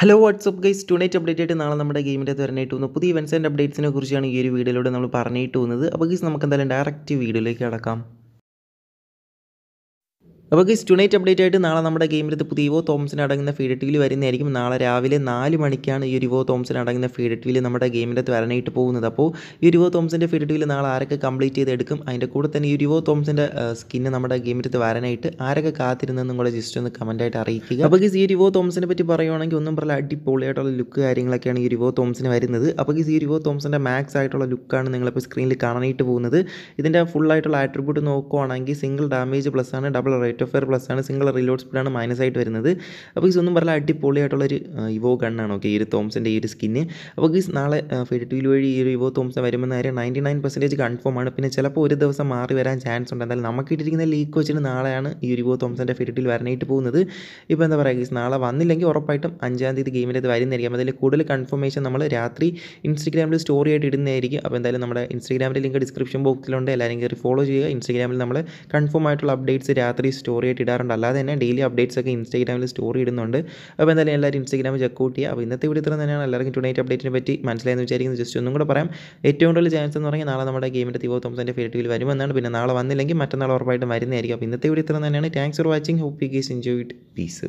hello WhatsApp guys ടുണേറ്റ് update ആയിട്ട് നാളെ നമ്മുടെ ഗെയിമിൻ്റെ തരണമായിട്ട് വന്നു പുതിയ ഇവൻസ് ആൻഡ് അപ്ഡേറ്റ്സിനെ കുറിച്ചാണ് ഈ ഒരു വീഡിയോയിലൂടെ നമ്മൾ പറഞ്ഞിട്ട് വന്നത് അപ്പോൾ ഗൈസ് നമുക്ക് എന്തായാലും ഡയറക്റ്റ് വീഡിയോയിലേക്ക് കിടക്കാം അപ്പോൾ ഗൈസ് ടുണൈറ്റ് അപ്ഡേറ്റ് ആയിട്ട് നാളെ നമ്മുടെ ഗെയിമിലത്തെ പുതിയ ഇവോ തോംസൺ അടങ്ങുന്ന ഫീഡറ്റിൽ വരുന്നതായിരിക്കും നാളെ രാവിലെ നാല് മണിക്കാണ് ഈ ഒരു ഇവോ തോംസൺ അടങ്ങുന്ന ഫീഡറ്റിൽ നമ്മുടെ ഗെയിമിലത്ത് വരാനായിട്ട് പോകുന്നത് അപ്പോൾ ഈ ഒരു ഇവോ തോംസൻ്റെ ഫീഡറ്റിൽ നാളെ ആരൊക്കെ കംപ്ലീറ്റ് ചെയ്തെടുക്കും അതിൻ്റെ കൂടെ തന്നെ ഈ ഒരു ഇവോ സ്കിന്ന് നമ്മുടെ ഗെയിമിലത്ത് വരാനായിട്ട് ആരൊക്കെ കാത്തിരുന്നെന്നും കൂടെ ജസ്റ്റ് ഒന്ന് കമൻറ്റായിട്ട് അറിയിക്കുക അപ്പോൾ ഗീസ് ഈ ഒരു ഇവോ തോംസനെ പറ്റി പറയുവാണെങ്കിൽ ഒന്നും പറയുക അടിപൊളിയായിട്ടുള്ള ലുക്ക് കാര്യങ്ങളൊക്കെയാണ് ഈ ഒരു ഇവോ വരുന്നത് അപ്പോൾ ഗീസ് ഈ ഒരു ഇവോ മാക്സ് ആയിട്ടുള്ള ലുക്കാണ് നിങ്ങളിപ്പോൾ സ്ക്രീനിൽ കാണാനായിട്ട് പോകുന്നത് ഇതിൻ്റെ ഫുൾ ആയിട്ടുള്ള ആട്രിബ്യൂട്ട് നോക്കുവാണെങ്കിൽ സിംഗിൾ ഡാമേജ് പ്ലസ് ആണ് double rate rate of fire plus ആണ് സിംഗിൾ റിലോഡ് സ്പീഡാണ് മൈനസ് ആയിട്ട് വരുന്നത് അപ്പോൾ ഗീസ് ഒന്നും പറഞ്ഞാൽ അടിപൊളിയായിട്ടുള്ളൊരു ഇവോ ഗണ്ണാണ് ഓക്കെ ഈ ഒരു തോംസിൻ്റെ ഈ ഒരു സ്കിന്ന് അപ്പോൾ ഗീസ് നാളെ ഫിഫ്റ്റി വഴി ഈ ഒരു ഇവോ തോംസൺ വരുമെന്ന കാര്യം നയൻറ്റി നയൻ പെർസെൻറ്റേജ് കൺഫേം ആണ് പിന്നെ ചിലപ്പോൾ ഒരു ദിവസം മാറി വരാൻ ചാൻസ് ഉണ്ട് എന്തായാലും നമുക്ക് ഇട്ടിരിക്കുന്ന ലീക്ക് വെച്ചിട്ട് നാളെയാണ് ഈ ഒരു ഇവോ തോംസൻ്റെ ഫിഫ്റ്റിയിൽ വരാനായിട്ട് പോകുന്നത് ഇപ്പോൾ എന്താ പറയുക ഗീസ് നാളെ വന്നില്ലെങ്കിൽ ഉറപ്പായിട്ടും അഞ്ചാം തീയതി ഗെയിമിലത് വരുന്നതായിരിക്കും അതിൽ കൂടുതൽ കൺഫർമേഷൻ നമ്മൾ രാത്രി ഇൻസ്റ്റഗ്രാമിൽ സ്റ്റോറി ആയിട്ട് ഇടുന്നതായിരിക്കും അപ്പോൾ എന്തായാലും നമ്മുടെ ഇൻസ്റ്റഗ്രാമിൻ്റെ ലിങ്ക് ഡിസ്ക്രിപ്ഷൻ ബോക്സിലുണ്ട് എല്ലാവരും കയറി ഫോളോ ചെയ്യുക ഇൻസ്റ്റഗ്രാമിൽ നമ്മൾ കൺഫേം ആയിട്ടുള്ള അപ്ഡേറ്റ്സ് രാത്രി സ്റ്റോറി ആയിട്ട് ഇടാറുണ്ട് അല്ലാതെ തന്നെ ഡെയിലി അപ്ഡേറ്റ്സ് ഒക്കെ ഇൻസ്റ്റാഗ്രാമിൽ സ്റ്റോറി ഇടുന്നുണ്ട് അപ്പോൾ എന്തായാലും എല്ലാവരും ഇൻസ്റ്റാഗ്രാമിൽ ഔട്ട് ചെയ്യുക അപ്പോൾ ഇന്നത്തെ വീഡിയോ ഇത്ര തന്നെയാണ് എല്ലാവർക്കും ടുണൈറ്റ് അപ്ഡേറ്റിനെ പറ്റി മനസ്സിലായെന്ന് വിചാരിക്കുന്നത് ജസ്റ്റ് ഒന്നും കൂടെ പറയാം ഏറ്റവും കൂടുതൽ ചാൻസ് എന്ന് പറഞ്ഞാൽ നാളെ നമ്മുടെ ഗെയിമിൻ്റെ തിവോ തോമസിൻ്റെ ഫേറ്റിൽ വരുമെന്നാണ് പിന്നെ നാളെ വന്നില്ലെങ്കിൽ മറ്റന്നാൾ ഉറപ്പായിട്ടും വരുന്നതായിരിക്കും അപ്പോൾ ഇന്നത്തെ വീഡിയോ ഇത്ര തന്നെയാണ് thanks for watching hope you guys enjoy it piece